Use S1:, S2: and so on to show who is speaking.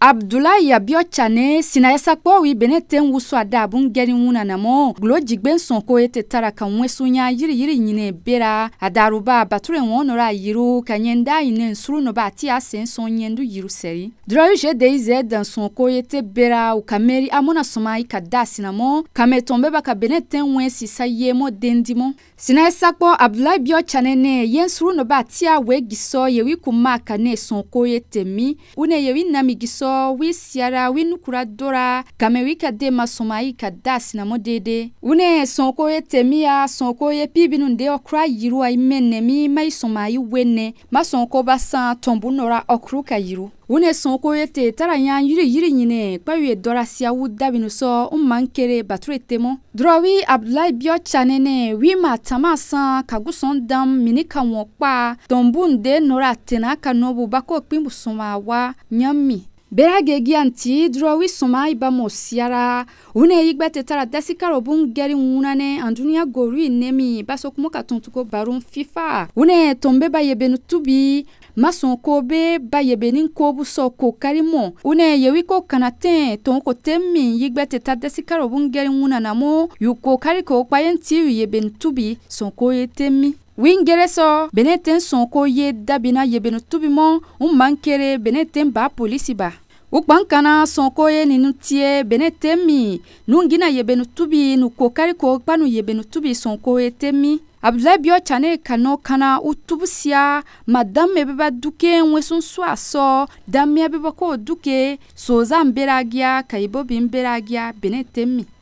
S1: abdulayi yabio cane sinayasa kpowi bene ten wusu ada bun gɛni wuna namo gulo jigben sɔn ko ete tara ka ŋwesu nya yiri yiri ɲine bera adaruba bature ŋɔ nɔra yiru ka ɲenda yine suru nɔba a ti a sen sɔn ɲendu yiru sɛri dɔrɔyu je dan sɔn ko ete bera u ka meri a mɔna sɔma i ka da sinamɔ kame tɔn bɛba ka bene ten ŋwe sisa yemɔ dendimɔ sinayasa kpɔ abdulayi bio cane ne yen suru nɔba a ti a we gisɔ gisɔ yewi kuma kane sɔnko ye temi une yewi nami gisɔ wi siara wi nukura dora game wi ka de masɔmayi ka da sinamɔ dede une sɔnko ye temi ya sɔnko ye pibinu de ɔkura yiru a mi ma i sɔmayi wene ma sɔnko koba san tɔnbu nɔra ɔkuru ka yiru wone sõnkore tɩ tara yã yiri yiri yĩne kpa yue dɔrasiya wu dabinusɔ n man kere bature temo dɔrɔwi abdulayi biɔ cane wima tãma sã ka gʋsõn dãmb mini ka wõ kpa tõmbun de nora tena ka nobu bako kpĩmbu sõma wa yãmb beragegiyanti durawi soma ibamo siyara une igbe tara dasikaro bun geri wunane anduniya gori nemi baso kuma ka tuntuko barun fifa une tombe ba yebenu tubi mason ko be ba yebenin kobu so ko karimo une yewi ko kanaten ton ko temmi yigbe teta dasikaro bun geri wunanamo yuko kari ko kpayen tiyu yebenu tubi son ko ye temmi wingereso bene ten sõn k'o ye dabina yebenu tubimɔ n man kere bene ten b'a polisi ba u kpan kana sõn k'o ye ninu tie bene ten mi nu gina yebenu tubi nu kokari ko kpa nu yebenu tubi sõn k'o ye ten mi abdulayi biɔ cane ka nɔ kana u tubusiya ma dame beba duke ŋwesun suwa sɔ damiya beba k'o duke sozan beragiya ka yibo bin beragiya bene ten mi